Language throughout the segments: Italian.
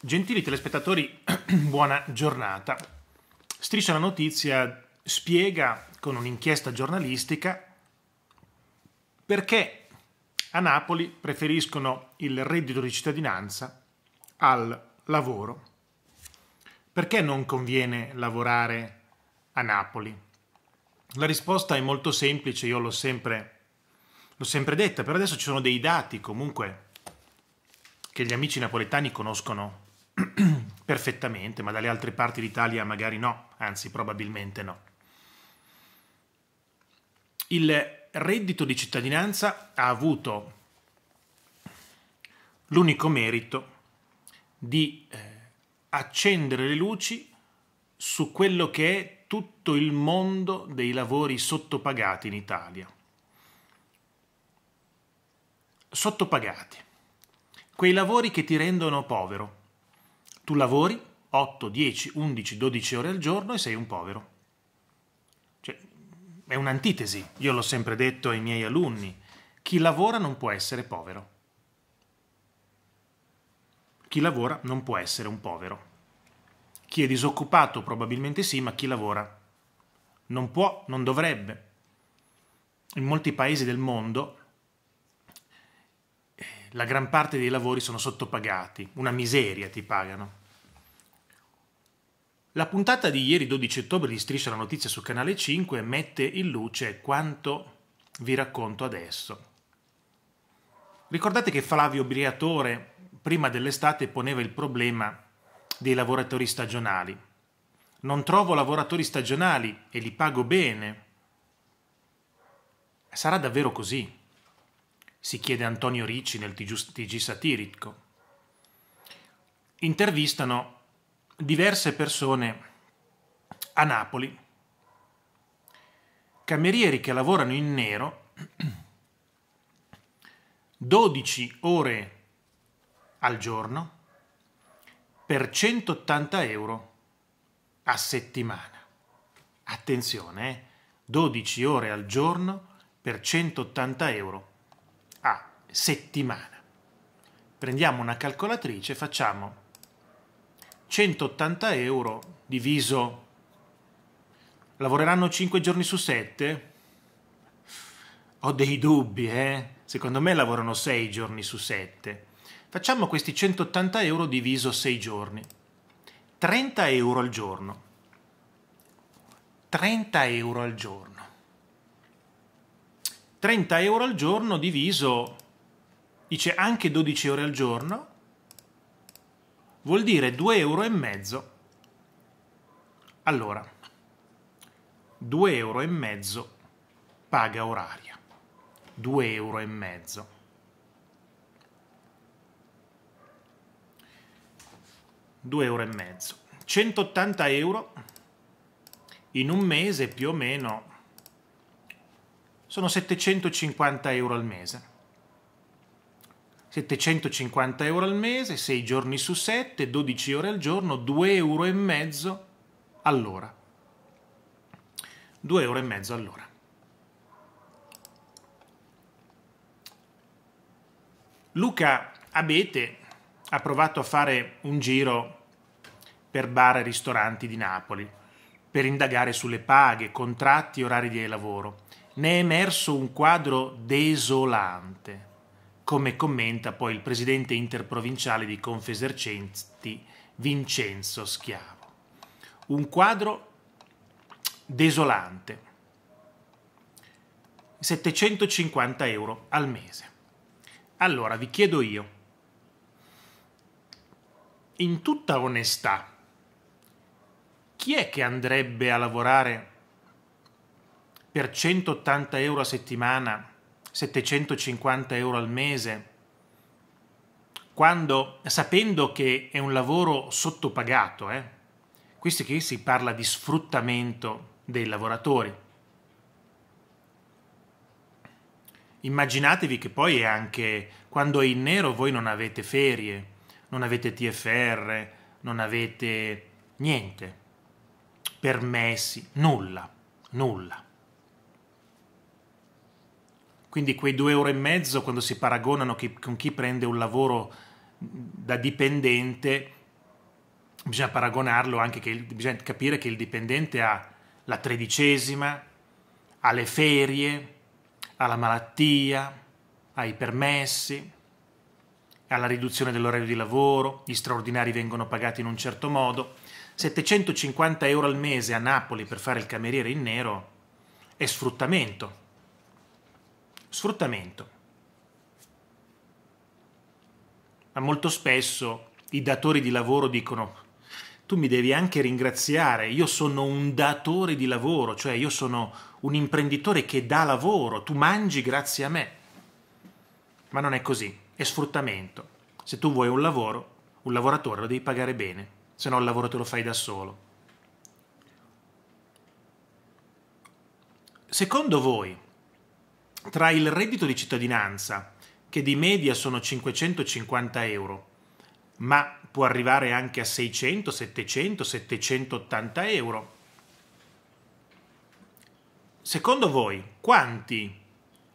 Gentili telespettatori, buona giornata. Striscia la notizia spiega con un'inchiesta giornalistica perché a Napoli preferiscono il reddito di cittadinanza al lavoro. Perché non conviene lavorare a Napoli? La risposta è molto semplice, io l'ho sempre, l'ho sempre detta, però adesso ci sono dei dati comunque che gli amici napoletani conoscono perfettamente, ma dalle altre parti d'Italia magari no, anzi probabilmente no. Il reddito di cittadinanza ha avuto l'unico merito di eh, accendere le luci su quello che è tutto il mondo dei lavori sottopagati in Italia. Sottopagati, quei lavori che ti rendono povero, tu lavori 8, 10, 11, 12 ore al giorno e sei un povero. Cioè, è un'antitesi, io l'ho sempre detto ai miei alunni, chi lavora non può essere povero. Chi lavora non può essere un povero. Chi è disoccupato probabilmente sì, ma chi lavora non può, non dovrebbe. In molti paesi del mondo la gran parte dei lavori sono sottopagati, una miseria ti pagano. La puntata di ieri 12 ottobre di Striscia la Notizia su Canale 5 mette in luce quanto vi racconto adesso. Ricordate che Flavio Briatore prima dell'estate poneva il problema dei lavoratori stagionali. Non trovo lavoratori stagionali e li pago bene. Sarà davvero così? si chiede Antonio Ricci nel TG, TG satirico. Intervistano diverse persone a Napoli, camerieri che lavorano in nero 12 ore al giorno per 180 euro a settimana. Attenzione, eh? 12 ore al giorno per 180 euro settimana. Prendiamo una calcolatrice, facciamo 180 euro diviso lavoreranno 5 giorni su 7? Ho dei dubbi, eh? Secondo me lavorano 6 giorni su 7. Facciamo questi 180 euro diviso 6 giorni. 30 euro al giorno. 30 euro al giorno. 30 euro al giorno diviso Dice anche 12 ore al giorno, vuol dire 2,5 euro all'ora. 2,5 euro paga oraria. 2,5 euro. Due euro e mezzo. 180 euro in un mese più o meno sono 750 euro al mese. 750 euro al mese, 6 giorni su 7, 12 ore al giorno, 2 euro e mezzo all'ora. 2 euro e mezzo all'ora. Luca Abete ha provato a fare un giro per bar e ristoranti di Napoli per indagare sulle paghe, contratti e orari di lavoro. Ne è emerso un quadro desolante come commenta poi il presidente interprovinciale di Confesercenti Vincenzo Schiavo. Un quadro desolante, 750 euro al mese. Allora vi chiedo io, in tutta onestà, chi è che andrebbe a lavorare per 180 euro a settimana 750 euro al mese, quando, sapendo che è un lavoro sottopagato, eh, questo qui si parla di sfruttamento dei lavoratori. Immaginatevi che poi è anche quando è in nero voi non avete ferie, non avete TFR, non avete niente, permessi, nulla, nulla. Quindi quei due ore e mezzo, quando si paragonano chi, con chi prende un lavoro da dipendente, bisogna paragonarlo anche che bisogna capire che il dipendente ha la tredicesima, ha le ferie, ha la malattia, ha i permessi, ha la riduzione dell'orario di lavoro, gli straordinari vengono pagati in un certo modo. 750 euro al mese a Napoli per fare il cameriere in nero è sfruttamento Sfruttamento. Ma molto spesso i datori di lavoro dicono tu mi devi anche ringraziare, io sono un datore di lavoro, cioè io sono un imprenditore che dà lavoro, tu mangi grazie a me. Ma non è così, è sfruttamento. Se tu vuoi un lavoro, un lavoratore lo devi pagare bene, se no il lavoro te lo fai da solo. Secondo voi, tra il reddito di cittadinanza, che di media sono 550 euro, ma può arrivare anche a 600, 700, 780 euro. Secondo voi quanti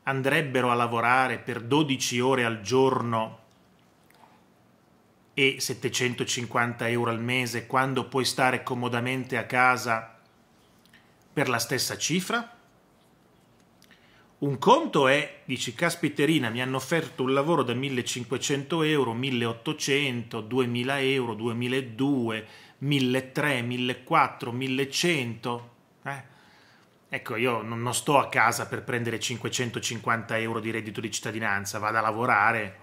andrebbero a lavorare per 12 ore al giorno e 750 euro al mese quando puoi stare comodamente a casa per la stessa cifra? Un conto è, dici, caspiterina, mi hanno offerto un lavoro da 1500 euro, 1800, 2000 euro, 2002, 1300, 1400, 1100. Eh? Ecco, io non, sto a casa per prendere 550 euro di reddito di cittadinanza, vado a lavorare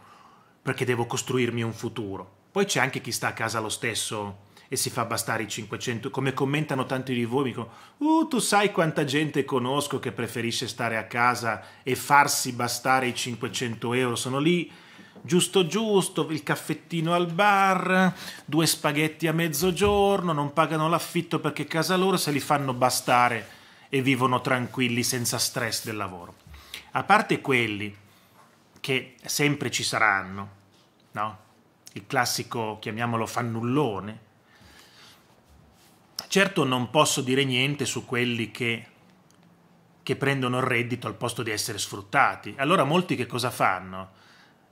perché devo costruirmi un futuro. Poi c'è anche chi sta a casa lo stesso e si fa bastare i 500, come commentano tanti di voi, mi dicono, uh, tu sai quanta gente conosco che preferisce stare a casa e farsi bastare i 500 euro, sono lì giusto giusto, il caffettino al bar, due spaghetti a mezzogiorno, non pagano l'affitto perché casa loro se li fanno bastare e vivono tranquilli senza stress del lavoro. A parte quelli che sempre ci saranno, no? Il classico, chiamiamolo fannullone, Certo non posso dire niente su quelli che, che prendono il reddito al posto di essere sfruttati. Allora molti che cosa fanno?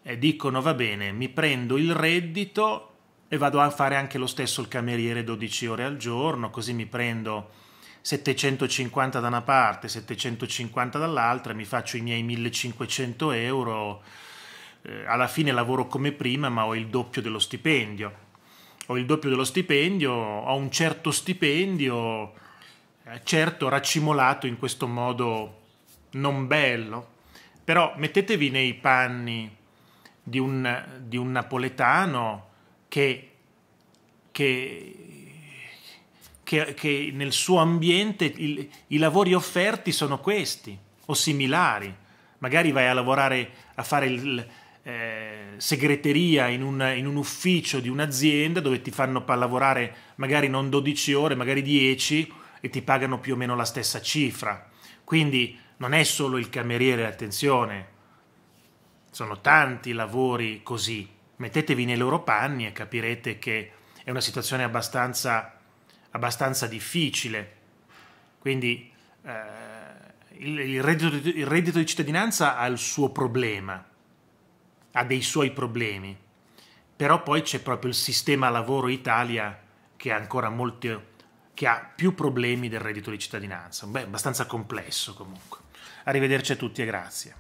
Eh, dicono va bene, mi prendo il reddito e vado a fare anche lo stesso il cameriere 12 ore al giorno, così mi prendo 750 da una parte, 750 dall'altra, mi faccio i miei 1500 euro, eh, alla fine lavoro come prima ma ho il doppio dello stipendio ho il doppio dello stipendio, ho un certo stipendio, eh, certo raccimolato in questo modo non bello, però mettetevi nei panni di un, di un napoletano che, che, che, che, nel suo ambiente il, i lavori offerti sono questi o similari. Magari vai a lavorare a fare il, eh, segreteria in un, in un, ufficio di un'azienda dove ti fanno lavorare magari non 12 ore, magari 10 e ti pagano più o meno la stessa cifra. Quindi non è solo il cameriere, attenzione, sono tanti lavori così. Mettetevi nei loro panni e capirete che è una situazione abbastanza, abbastanza difficile. Quindi eh, il, il, reddito, il reddito di cittadinanza ha il suo problema, ha dei suoi problemi, però poi c'è proprio il sistema lavoro Italia che ha ancora molti, che ha più problemi del reddito di cittadinanza, Beh, abbastanza complesso comunque. Arrivederci a tutti e grazie.